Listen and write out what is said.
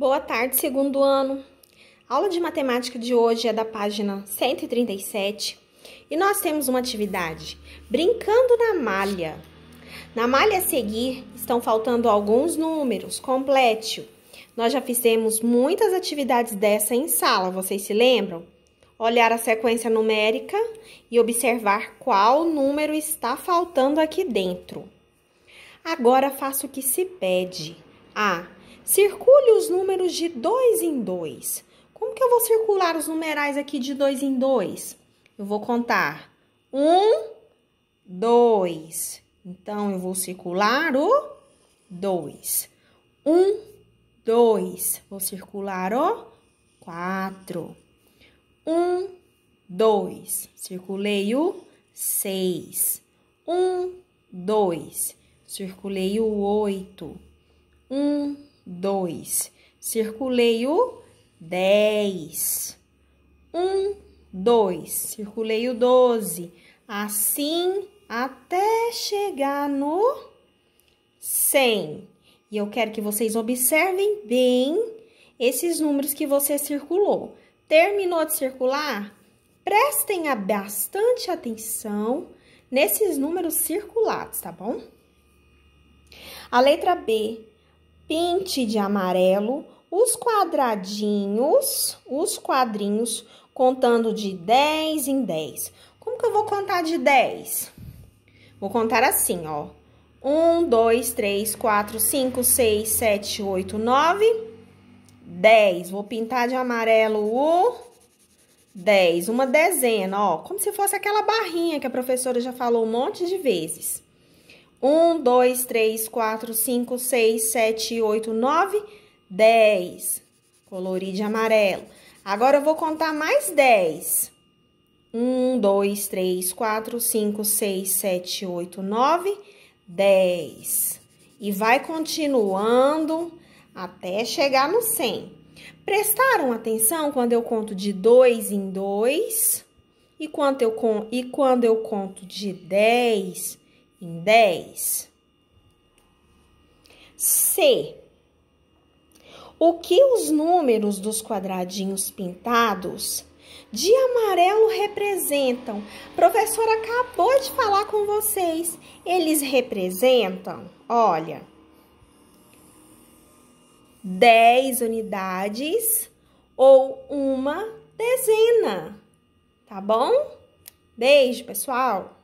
Boa tarde, segundo ano. A aula de matemática de hoje é da página 137 e nós temos uma atividade: brincando na malha. Na malha a seguir estão faltando alguns números, complete. Nós já fizemos muitas atividades dessa em sala, vocês se lembram? Olhar a sequência numérica e observar qual número está faltando aqui dentro. Agora faça o que se pede. A. Circule os números de 2 em 2. Como que eu vou circular os numerais aqui de 2 em 2? Eu vou contar 1, um, 2. Então, eu vou circular o 2. 1, 2. Vou circular o 4. 1, 2. Circulei o 6. 1, 2. Circulei o 8. Um, dois. Circulei o dez. Um, dois. Circulei o doze. Assim até chegar no cem. E eu quero que vocês observem bem esses números que você circulou. Terminou de circular? Prestem bastante atenção nesses números circulados, tá bom? A letra B pinte de amarelo os quadradinhos, os quadrinhos, contando de 10 em 10. Como que eu vou contar de 10? Vou contar assim, ó. 1, 2, 3, 4, 5, 6, 7, 8, 9, 10. Vou pintar de amarelo o 10, uma dezena, ó. Como se fosse aquela barrinha que a professora já falou um monte de vezes. 1, 2, 3, 4, 5, 6, 7, 8, 9, 10. Colori de amarelo. Agora, eu vou contar mais 10. 1, 2, 3, 4, 5, 6, 7, 8, 9, 10. E vai continuando até chegar no 100. Prestaram atenção quando eu conto de 2 em 2 e quando eu, e quando eu conto de 10 em 10. C. O que os números dos quadradinhos pintados de amarelo representam? Professora acabou de falar com vocês. Eles representam, olha, 10 unidades ou uma dezena, tá bom? Beijo, pessoal!